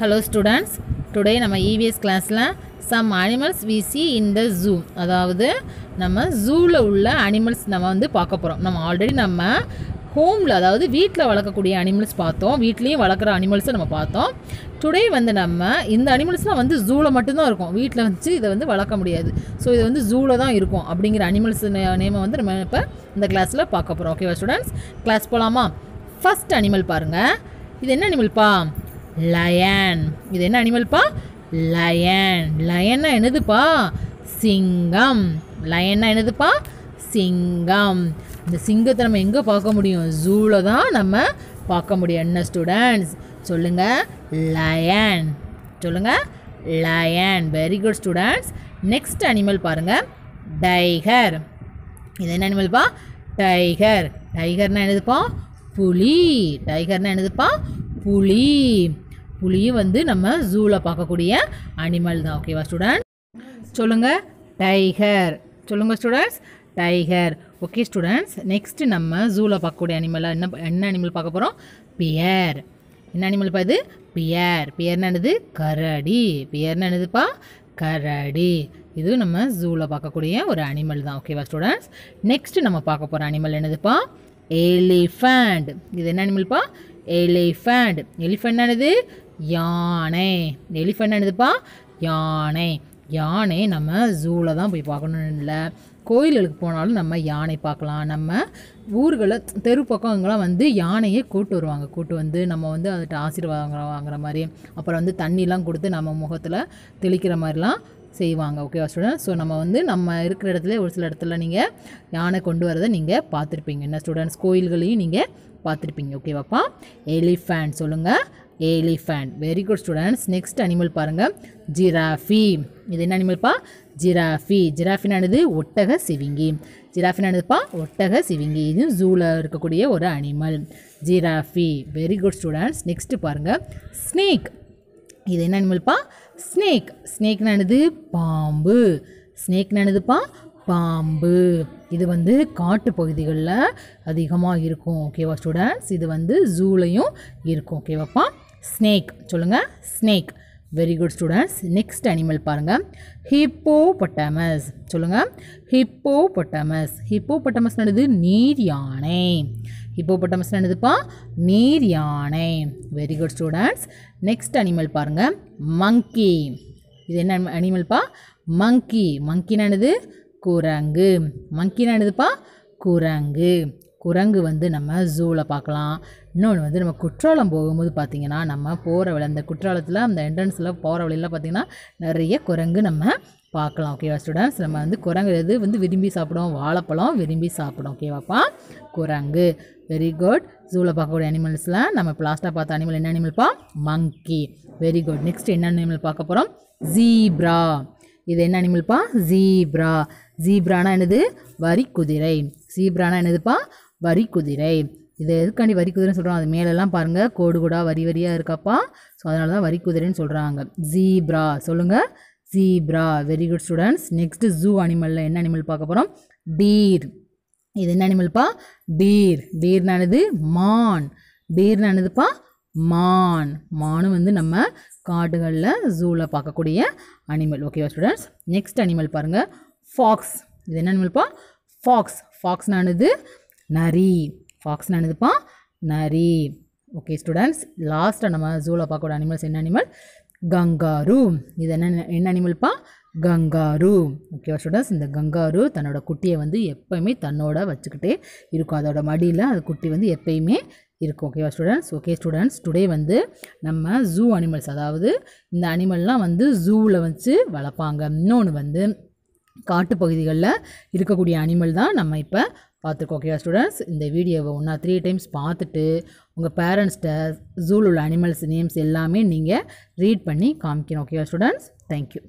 hello students today நம்ம EVS கிளாஸில் some animals we see in the zoo அதாவது நம்ம ஜூவில் உள்ள அனிமல்ஸ் நம்ம வந்து பார்க்க போகிறோம் நம்ம ஆல்ரெடி நம்ம ஹோமில் அதாவது வீட்டில் வளர்க்கக்கூடிய அனிமல்ஸ் பார்த்தோம் வீட்லேயும் வளர்க்குற அனிமல்ஸை நம்ம பார்த்தோம் டுடே வந்து நம்ம இந்த அனிமல்ஸ்லாம் வந்து ஜூவில் மட்டும்தான் இருக்கும் வீட்டில் வந்து இதை வந்து வளர்க்க முடியாது ஸோ இது வந்து ஜூவில் தான் இருக்கும் அப்படிங்கிற அனிமல்ஸ் நேமை வந்து நம்ம இப்போ இந்த கிளாஸில் பார்க்க போகிறோம் ஓகேவா ஸ்டூடெண்ட்ஸ் கிளாஸ் போகலாமா ஃபஸ்ட் அனிமல் பாருங்கள் இது என்ன அனிமல்ப்பா லயன் இது என்ன அனிமல்ப்பா லயன் லயன்னா என்னதுப்பா சிங்கம் லயன்னா என்னதுப்பா சிங்கம் இந்த சிங்கத்தை நம்ம எங்கே பார்க்க முடியும் ஜூவில் தான் நம்ம பார்க்க முடியும் என்ன ஸ்டூடெண்ட்ஸ் சொல்லுங்கள் லயன் சொல்லுங்கள் lion very good students next animal பாருங்கள் டைகர் இது என்ன அனிமல்ப்பா டைகர் டைகர்னால் என்னதுப்பா புலி டைகர்னால் என்னதுப்பா புலி புலியும் வந்து நம்ம ஜூவில் பார்க்கக்கூடிய அனிமல் தான் ஓகேவா ஸ்டூடெண்ட் சொல்லுங்கள் டைகர் சொல்லுங்கள் students tiger okay students next நம்ம ஜூவில் பார்க்கக்கூடிய அனிமலாக என்ன என்ன அனிமல் பார்க்க போகிறோம் பியர் என்ன அனிமல் பா இது பியர் என்னது கரடி பியர்னா என்னதுப்பா கரடி இது நம்ம ஜூவில் பார்க்கக்கூடிய ஒரு அனிமல் தான் ஓகேவா ஸ்டூடெண்ட்ஸ் நெக்ஸ்ட்டு நம்ம பார்க்க போகிற அனிமல் என்னதுப்பா எலிஃபண்ட் இது என்ன அனிமல்ப்பா எலிஃபண்ட் எலிஃபண்ட் என்னது யானை எலிஃபெண்ட் என்னதுப்பா யானை யானை நம்ம ஜூவில் தான் போய் பார்க்கணும்னு இல்லை கோயில்களுக்கு போனாலும் நம்ம யானை பார்க்கலாம் நம்ம ஊர்களை தெரு பக்கங்களாம் வந்து யானையை கூட்டு வருவாங்க கூட்டு வந்து நம்ம வந்து அதுகிட்ட ஆசீர்வாதம் வாங்குற மாதிரி அப்புறம் வந்து தண்ணிலாம் கொடுத்து நம்ம முகத்தில் தெளிக்கிற மாதிரிலாம் செய்வாங்க ஓகேவா ஸ்டூடெண்ட் ஸோ நம்ம வந்து நம்ம இருக்கிற இடத்துல ஒரு சில இடத்துல நீங்கள் யானை கொண்டு வரதை நீங்கள் பார்த்துருப்பீங்க என்ன ஸ்டூடெண்ட்ஸ் கோயில்களையும் நீங்கள் பார்த்துருப்பீங்க ஓகேவாப்பா எலிஃபேண்ட் சொல்லுங்கள் elephant very good students next animal பாருங்கள் ஜிராஃபி இது என்ன அனிமல்ப்பா ஜிராஃபி ஜிராஃபினானது ஒட்டக சிவிங்கி ஜிராஃபினானதுப்பா ஒட்டக சிவிங்கி இது ஜூவில் இருக்கக்கூடிய ஒரு animal giraffe very good students next பாருங்கள் ஸ்னேக் இது என்ன அனிமல்ப்பா ஸ்னேக் ஸ்னேக்னானது பாம்பு ஸ்னேக்னானதுப்பா பாம்பு இது வந்து காட்டு பகுதிகளில் அதிகமாக இருக்கும் ஓகேவா ஸ்டூடெண்ட்ஸ் இது வந்து ஜூலையும் இருக்கும் ஓகேவாப்பா ஸ்னேக் சொல்லுங்கள் snake very good students next animal பாருங்கள் ஹிப்போ பொட்டாமஸ் சொல்லுங்கள் ஹிப்போ பொட்டாமஸ் ஹிப்போ பொட்டாமஸ் நடுது நீர் யானை ஹிப்போ பொட்டாமஸ் நடுதுப்பா நீர் யானை very good students next animal பாருங்கள் மங்கி இது என்ன அனிமல்ப்பா மங்கி மங்கி நடுது குரங்கு மங்கி நடுதுப்பா குரங்கு குரங்கு வந்து நம்ம ஜூவில் பார்க்கலாம் இன்னொன்று வந்து நம்ம குற்றாலம் போகும்போது பார்த்திங்கன்னா நம்ம போகிற வழி அந்த குற்றாலத்தில் அந்த என்ட்ரன்ஸில் போகிற வழியில் பார்த்திங்கன்னா நிறைய குரங்கு நம்ம பார்க்கலாம் ஓகேவா ஸ்டூடெண்ட்ஸ் நம்ம வந்து குரங்கு எது வந்து விரும்பி சாப்பிடுவோம் வாழைப்பழம் விரும்பி சாப்பிடும் ஓகேவாப்பா குரங்கு வெரி குட் ஜூவில் பார்க்கக்கூடிய அனிமல்ஸில் நம்ம இப்போ லாஸ்ட்டாக பார்த்த அனிமல் என்ன அனிமல்ப்பா மங்கி வெரி குட் நெக்ஸ்ட் என்ன அனிமல் பார்க்க போகிறோம் ஜீப்ரா இது என்ன அனிமல்ப்பா ஜீப்ரா ஜீப்ரானா என்னது வரி குதிரை ஜீப்ரானா என்னதுப்பா வரி குதிரை இது எதுக்காண்டி வரி குதிரைன்னு சொல்கிறோம் அது மேலெல்லாம் பாருங்கள் கோடு கூடா வரி வரியாக இருக்கப்பா ஸோ அதனால தான் வரி குதிரைன்னு சொல்கிறாங்க ஜீப்ரா சொல்லுங்கள் zebra very good students next zoo அனிமலில் என்ன அனிமல் பார்க்க போகிறோம் டீர் இது என்ன அனிமல்ப்பா டீர் டீர்னானது மான் டீர்னானதுப்பா மான் மானும் வந்து நம்ம காடுகளில் ஜூவில் பார்க்கக்கூடிய அனிமல் ஓகேவா ஸ்டூடெண்ட்ஸ் நெக்ஸ்ட் அனிமல் பாருங்கள் ஃபாக்ஸ் இது என்ன அனிமல்ப்பா ஃபாக்ஸ் ஃபாக்ஸ்னானது நரி ஃபாக்ஸ் என்னதுப்பா நரி ஓகே ஸ்டூடெண்ட்ஸ் லாஸ்ட்டாக நம்ம ஜூவில் பார்க்கக்கூடிய அனிமல்ஸ் என்ன அனிமல் கங்காரு இது என்ன என்ன அனிமல்ப்பா கங்காரு ஓகேவா ஸ்டூடெண்ட்ஸ் இந்த கங்காரு தன்னோட குட்டியை வந்து எப்போயுமே தன்னோட வச்சுக்கிட்டே இருக்கும் அதோட மடியில் அது குட்டி வந்து எப்பயுமே இருக்கும் ஓகேவா ஸ்டூடெண்ட்ஸ் ஓகே ஸ்டூடெண்ட்ஸ் டுடே வந்து நம்ம ஜூ அனிமல்ஸ் அதாவது இந்த அனிமல்லாம் வந்து ஜூவில் வச்சு வளர்ப்பாங்க இன்னொன்று வந்து காட்டுப்பகுதிகளில் இருக்கக்கூடிய அனிமல் தான் நம்ம இப்போ பார்த்துருக்கோம் ஓகே ஸ்டூடெண்ட்ஸ் இந்த வீடியோவை ஒன்றா த்ரீ டைம்ஸ் பார்த்துட்டு உங்கள் பேரண்ட்ஸ்கிட்ட ஜூவில் உள்ள அனிமல்ஸ் நேம்ஸ் எல்லாமே நீங்கள் ரீட் பண்ணி காமிக்கணும் ஓகேவா ஸ்டூடெண்ட்ஸ் தேங்க்யூ